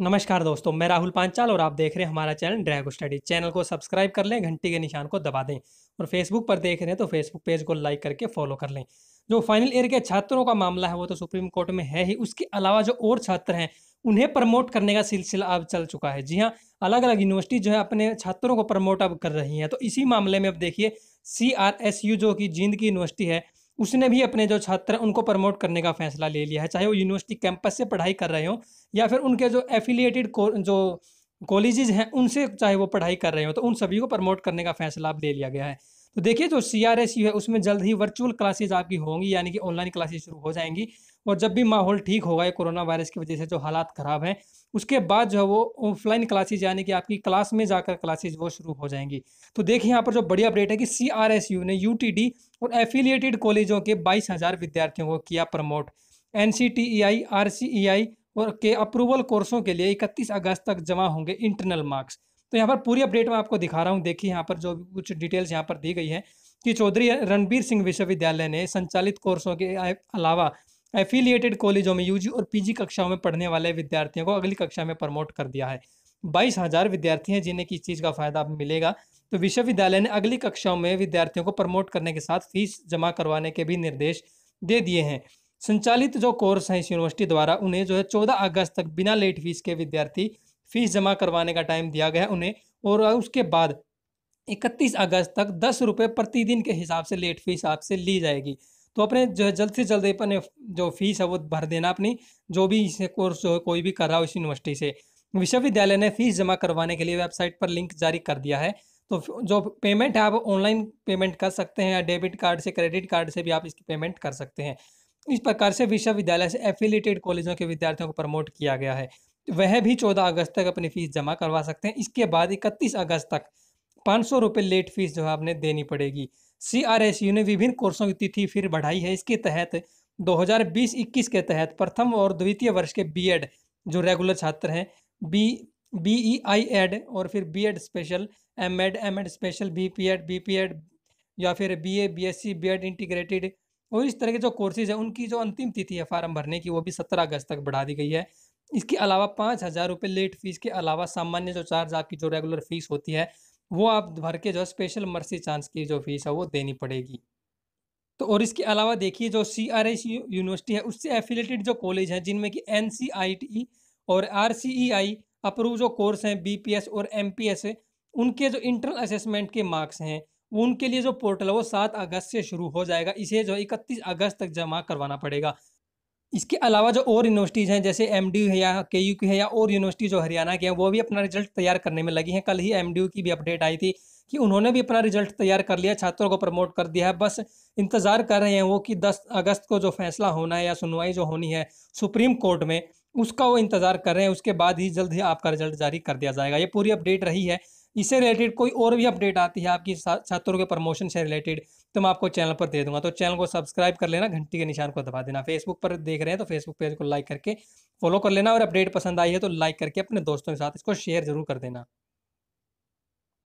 नमस्कार दोस्तों मैं राहुल पांचाल और आप देख रहे हैं हमारा चैनल ड्रैग स्टडी चैनल को सब्सक्राइब कर लें घंटी के निशान को दबा दें और फेसबुक पर देख रहे हैं तो फेसबुक पेज को लाइक करके फॉलो कर लें जो फाइनल ईयर के छात्रों का मामला है वो तो सुप्रीम कोर्ट में है ही उसके अलावा जो और छात्र हैं उन्हें प्रमोट करने का सिलसिला अब चल चुका है जी हाँ अलग अलग यूनिवर्सिटी जो है अपने छात्रों को प्रमोट अब कर रही हैं तो इसी मामले में अब देखिए सी जो कि जींद की यूनिवर्सिटी है उसने भी अपने जो छात्र हैं उनको प्रमोट करने का फैसला ले लिया है चाहे वो यूनिवर्सिटी कैंपस से पढ़ाई कर रहे हों या फिर उनके जो एफिलिएटेड जो कॉलेजेज हैं उनसे चाहे वो पढ़ाई कर रहे हो तो उन सभी को प्रमोट करने का फैसला अब ले लिया गया है तो देखिए जो सी आर एस यू है उसमें जल्द ही वर्चुअल क्लासेज आपकी होंगी यानी कि ऑनलाइन क्लासेज शुरू हो जाएंगी और जब भी माहौल ठीक होगा ये कोरोना वायरस की वजह से जो हालात ख़राब हैं उसके बाद जो है वो ऑफलाइन क्लासेज यानी कि आपकी क्लास में जाकर क्लासेज वो शुरू हो जाएंगी तो देखिए यहाँ पर जो बड़ी अपडेट है कि सी आर एस यू ने यू टी डी और एफिलिएटेड कॉलेजों के बाईस हज़ार विद्यार्थियों को किया promote N C T E I R C E I और के अप्रूवल कोर्सों के लिए इकतीस अगस्त तक जमा होंगे इंटरनल मार्क्स तो यहाँ पर पूरी अपडेट मैं आपको दिखा रहा हूँ देखिए यहाँ पर जो कुछ डिटेल्स यहाँ पर दी गई है कि चौधरी रणबीर सिंह विश्वविद्यालय ने संचालित कोर्सों के अलावा एफिलिएटेड कॉलेजों में यूजी और पीजी कक्षाओं में पढ़ने वाले विद्यार्थियों को अगली कक्षा में प्रमोट कर दिया है बाईस हजार विद्यार्थी हैं जिन्हें किस चीज़ का फायदा मिलेगा तो विश्वविद्यालय ने अगली कक्षाओं में विद्यार्थियों को प्रमोट करने के साथ फीस जमा करवाने के भी निर्देश दे दिए हैं संचालित जो कोर्स हैं इस यूनिवर्सिटी द्वारा उन्हें जो है चौदह अगस्त तक बिना लेट फीस के विद्यार्थी फीस जमा करवाने का टाइम दिया गया है उन्हें और उसके बाद इकतीस अगस्त तक दस रुपये प्रतिदिन के हिसाब से लेट फीस आपसे ली जाएगी तो अपने जो है जल्द से जल्द अपने जो फीस है वो भर देना अपनी जो भी इसे कोर्स जो है कोई भी कर रहा हो इस यूनिवर्सिटी से विश्वविद्यालय ने फीस जमा करवाने के लिए वेबसाइट पर लिंक जारी कर दिया है तो जो पेमेंट है आप ऑनलाइन पेमेंट कर सकते हैं या डेबिट कार्ड से क्रेडिट कार्ड से भी आप इसकी पेमेंट कर सकते हैं इस प्रकार से विश्वविद्यालय से एफिलेटेड कॉलेजों के विद्यार्थियों को प्रमोट किया गया है वह भी चौदह अगस्त तक अपनी फ़ीस जमा करवा सकते हैं इसके बाद इकतीस अगस्त तक पाँच सौ रुपये लेट फीस जो है आपने देनी पड़ेगी सी आर एस यू ने विभिन्न कोर्सों की तिथि फिर बढ़ाई है इसके तहत 2020-21 के तहत प्रथम और द्वितीय वर्ष के बी एड जो रेगुलर छात्र हैं B B E I Ed और फिर B Ed special M Ed M Ed special B P Ed B P Ed या फिर B A B S C B Ed integrated और इस तरह के जो कोर्सेज हैं उनकी जो अंतिम तिथि है फार्म भरने की वो भी सत्रह अगस्त तक बढ़ा दी गई है इसके अलावा पाँच हज़ार रुपये लेट फीस के अलावा सामान्य जो चार्ज आपकी जो रेगुलर फीस होती है वो आप भर के जो स्पेशल मर्सी चांस की जो फीस है वो देनी पड़ेगी तो और इसके अलावा देखिए जो सी आर एस यूनिवर्सिटी है उससे एफिलेटेड जो कॉलेज हैं जिनमें कि एन सी आई टी और R C E I approve जो कोर्स हैं बी पी एस और एम पी एस उनके जो इंटरनल असेसमेंट के मार्क्स हैं उनके लिए जो पोर्टल है वो सात अगस्त से शुरू हो जाएगा इसे जो इकतीस अगस्त तक जमा करवाना पड़ेगा इसके अलावा जो और यूनिवर्सिटीज़ हैं जैसे एम है या के की है या और यूनिवर्सिटी जो हरियाणा की है वो भी अपना रिजल्ट तैयार करने में लगी हैं कल ही एम की भी अपडेट आई थी कि उन्होंने भी अपना रिजल्ट तैयार कर लिया छात्रों को प्रमोट कर दिया है बस इंतज़ार कर रहे हैं वो कि 10 अगस्त को जो फैसला होना है या सुनवाई जो होनी है सुप्रीम कोर्ट में उसका वो इंतज़ार कर रहे हैं उसके बाद ही जल्द ही आपका रिजल्ट जारी कर दिया जाएगा ये पूरी अपडेट रही है इससे रिलेटेड कोई और भी अपडेट आती है आपकी छात्रों के प्रमोशन से रिलेटेड तो मैं आपको चैनल पर दे दूंगा तो चैनल को सब्सक्राइब कर लेना घंटी के निशान को दबा देना फेसबुक पर देख रहे हैं तो फेसबुक पेज को लाइक करके फॉलो कर लेना और अपडेट पसंद आई है तो लाइक करके अपने दोस्तों के साथ इसको शेयर जरूर कर देना